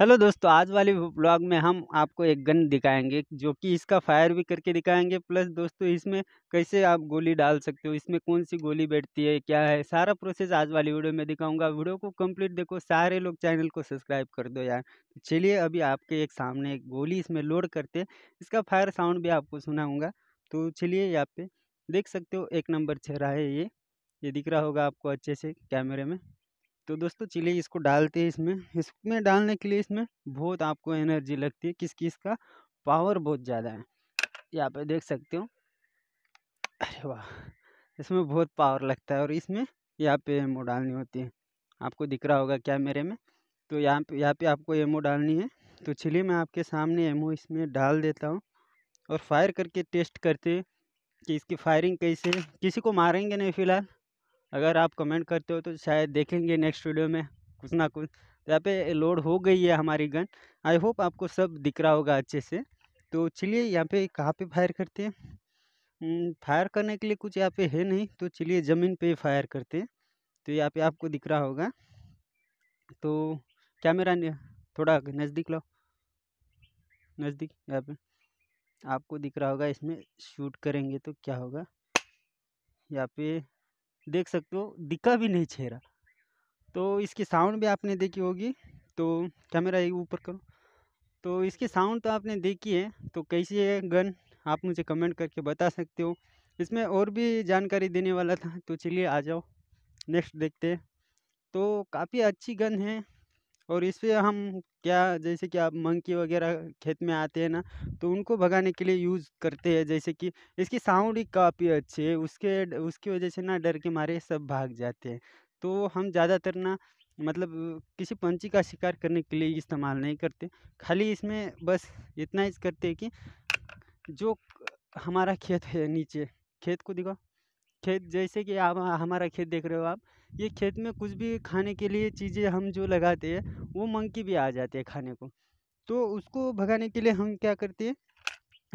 hello दोस्तों आज वाले ब्लॉग में हम आपको एक गन दिखाएंगे जो कि इसका फायर भी करके दिखाएंगे प्लस दोस्तों इसमें कैसे आप गोली डाल सकते हो इसमें कौन सी गोली बैठती है क्या है सारा प्रोसेस आज वाली वीडियो में दिखाऊंगा वीडियो को कंप्लीट देखो सारे लोग चैनल को सब्सक्राइब कर दो यार चलिए अभी आपके एक सामने एक गोली इसमें लोड करते इसका फायर साउंड भी आपको सुनाऊँगा तो चलिए यहाँ पे देख सकते हो एक नंबर छह है ये ये दिख रहा होगा आपको अच्छे से कैमरे में तो दोस्तों चिली इसको डालते हैं इसमें इसमें डालने के लिए इसमें बहुत आपको एनर्जी लगती है किस किस का पावर बहुत ज़्यादा है यहाँ पे देख सकते हो अरे वाह इसमें बहुत पावर लगता है और इसमें यहाँ पे एमओ डालनी होती है आपको दिख रहा होगा क्या मेरे में तो यहाँ पे यहाँ पे आपको एमओ डालनी है तो चिली मैं आपके सामने एमओ इसमें डाल देता हूँ और फायर करके टेस्ट करते कि इसकी फायरिंग कैसे किसी को मारेंगे नहीं फ़िलहाल अगर आप कमेंट करते हो तो शायद देखेंगे नेक्स्ट वीडियो में कुछ ना कुछ यहाँ पे लोड हो गई है हमारी गन आई होप आपको सब दिख रहा होगा अच्छे से तो चलिए यहाँ पे कहाँ पे फायर करते हैं हम्म, फायर करने के लिए कुछ यहाँ पे है नहीं तो चलिए ज़मीन पे फायर करते हैं तो यहाँ पे आपको दिख रहा होगा तो कैमरा थोड़ा नज़दीक लाओ नज़दीक यहाँ पे आपको दिख रहा होगा इसमें शूट करेंगे तो क्या होगा यहाँ पे देख सकते हो दिखा भी नहीं चेहरा तो इसकी साउंड भी आपने देखी होगी तो कैमरा ये ऊपर करो तो इसकी साउंड तो आपने देखी है तो कैसी है गन आप मुझे कमेंट करके बता सकते हो इसमें और भी जानकारी देने वाला था तो चलिए आ जाओ नेक्स्ट देखते हैं तो काफ़ी अच्छी गन है और इस पर हम क्या जैसे कि आप मंकी वगैरह खेत में आते हैं ना तो उनको भगाने के लिए यूज़ करते हैं जैसे कि इसकी साउंड ही काफ़ी अच्छी है उसके उसकी वजह से ना डर के मारे सब भाग जाते हैं तो हम ज़्यादातर ना मतलब किसी पंछी का शिकार करने के लिए इस्तेमाल नहीं करते खाली इसमें बस इतना ही करते हैं कि जो हमारा खेत है नीचे खेत को दिखाओ खेत जैसे कि आप हमारा खेत देख रहे हो आप ये खेत में कुछ भी खाने के लिए चीज़ें हम जो लगाते हैं वो मंकी भी आ जाते हैं खाने को तो उसको भगाने के लिए हम क्या करते हैं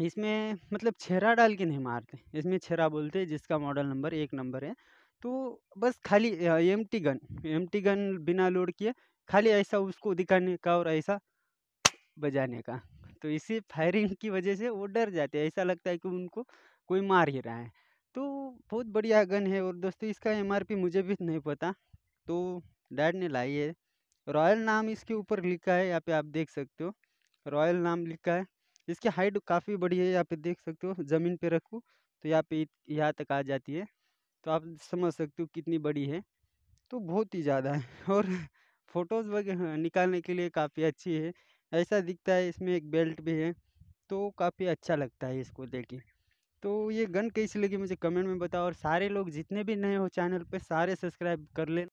इसमें मतलब छेरा डाल के नहीं मारते इसमें छेरा बोलते हैं जिसका मॉडल नंबर एक नंबर है तो बस खाली empty gun empty gun बिना लोड किए खाली ऐसा उसको दिखाने का और ऐसा बजाने का तो इसी फायरिंग की वजह से वो डर जाते हैं ऐसा लगता है कि उनको कोई मार ही रहा है तो बहुत बढ़िया गन है और दोस्तों इसका एमआरपी मुझे भी नहीं पता तो डैड ने लाई है रॉयल नाम इसके ऊपर लिखा है यहाँ पे आप देख सकते हो रॉयल नाम लिखा है इसकी हाइट काफ़ी बड़ी है यहाँ पे देख सकते हो ज़मीन पे रखो तो यहाँ पे यहाँ तक आ जाती है तो आप समझ सकते हो कितनी बड़ी है तो बहुत ही ज़्यादा है और फ़ोटोज़ वगैरह हाँ, निकालने के लिए काफ़ी अच्छी है ऐसा दिखता है इसमें एक बेल्ट भी है तो काफ़ी अच्छा लगता है इसको देखें तो ये गन कैसी लगी मुझे कमेंट में बताओ और सारे लोग जितने भी नए हो चैनल पे सारे सब्सक्राइब कर लें